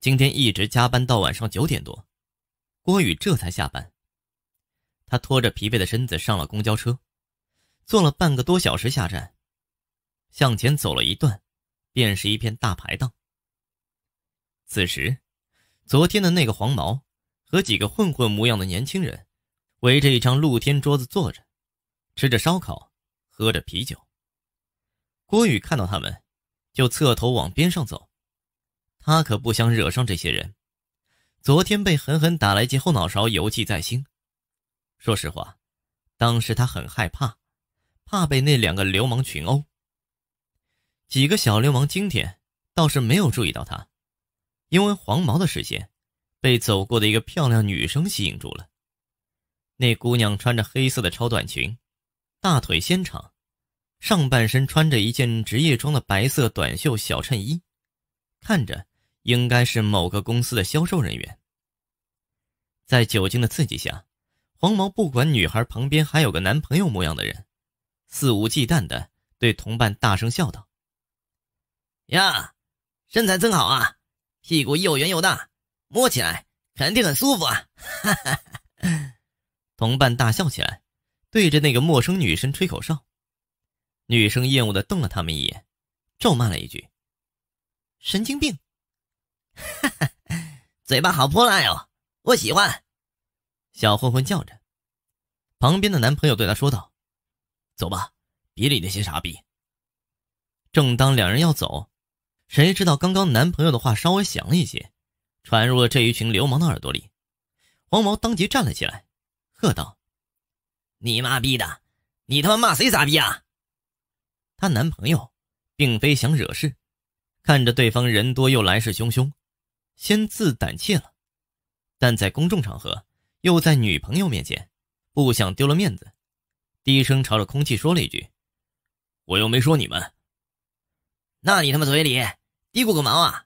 今天一直加班到晚上九点多，郭宇这才下班。他拖着疲惫的身子上了公交车，坐了半个多小时下站，向前走了一段，便是一片大排档。此时，昨天的那个黄毛和几个混混模样的年轻人，围着一张露天桌子坐着，吃着烧烤，喝着啤酒。郭宇看到他们，就侧头往边上走。他可不想惹上这些人，昨天被狠狠打了一记后脑勺，油记在心。说实话，当时他很害怕，怕被那两个流氓群殴。几个小流氓今天倒是没有注意到他，因为黄毛的视线被走过的一个漂亮女生吸引住了。那姑娘穿着黑色的超短裙，大腿纤长，上半身穿着一件职业装的白色短袖小衬衣，看着。应该是某个公司的销售人员。在酒精的刺激下，黄毛不管女孩旁边还有个男朋友模样的人，肆无忌惮的对同伴大声笑道：“呀，身材真好啊，屁股又圆又大，摸起来肯定很舒服啊！” 同伴大笑起来，对着那个陌生女生吹口哨。女生厌恶的瞪了他们一眼，咒骂了一句：“神经病！”哈哈，嘴巴好泼辣哟，我喜欢。小混混叫着，旁边的男朋友对他说道：“走吧，别理那些傻逼。”正当两人要走，谁知道刚刚男朋友的话稍微响了一些，传入了这一群流氓的耳朵里。黄毛当即站了起来，喝道：“你妈逼的，你他妈骂谁傻逼啊？”她男朋友并非想惹事，看着对方人多又来势汹汹。先自胆怯了，但在公众场合，又在女朋友面前，不想丢了面子，低声朝着空气说了一句：“我又没说你们。”“那你他妈嘴里嘀咕个毛啊！”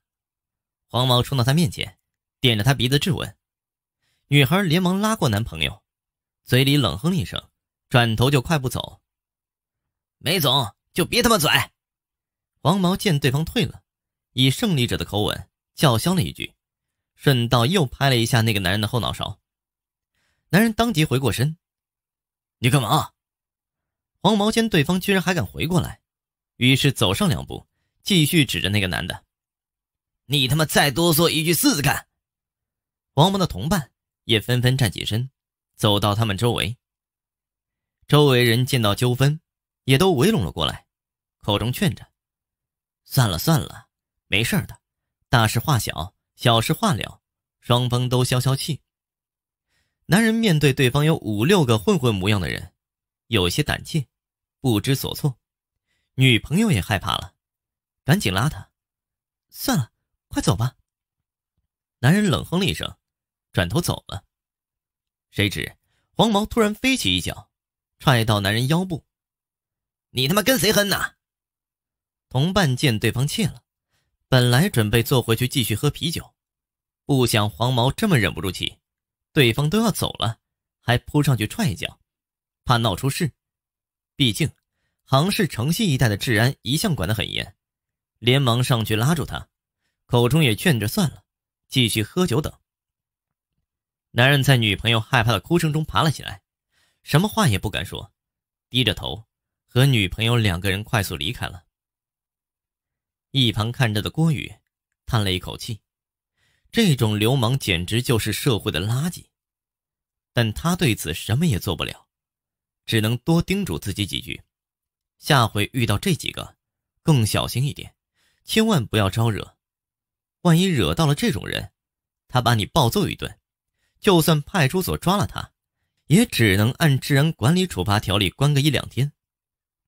黄毛冲到他面前，点着他鼻子质问。女孩连忙拉过男朋友，嘴里冷哼一声，转头就快步走。没走就别他妈嘴！黄毛见对方退了，以胜利者的口吻。叫嚣了一句，顺道又拍了一下那个男人的后脑勺。男人当即回过身：“你干嘛？”黄毛见对方居然还敢回过来，于是走上两步，继续指着那个男的：“你他妈再哆嗦一句试试看！”黄毛的同伴也纷纷站起身，走到他们周围。周围人见到纠纷，也都围拢了过来，口中劝着：“算了算了，没事的。”大事化小，小事化了，双方都消消气。男人面对对方有五六个混混模样的人，有些胆怯，不知所措。女朋友也害怕了，赶紧拉他。算了，快走吧。男人冷哼了一声，转头走了。谁知黄毛突然飞起一脚，踹到男人腰部。你他妈跟谁哼呢？同伴见对方怯了。本来准备坐回去继续喝啤酒，不想黄毛这么忍不住气，对方都要走了，还扑上去踹一脚，怕闹出事。毕竟，杭市城西一带的治安一向管得很严，连忙上去拉住他，口中也劝着算了，继续喝酒等。男人在女朋友害怕的哭声中爬了起来，什么话也不敢说，低着头，和女朋友两个人快速离开了。一旁看着的郭宇叹了一口气，这种流氓简直就是社会的垃圾，但他对此什么也做不了，只能多叮嘱自己几句：下回遇到这几个，更小心一点，千万不要招惹。万一惹到了这种人，他把你暴揍一顿，就算派出所抓了他，也只能按治安管理处罚条例关个一两天，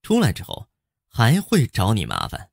出来之后还会找你麻烦。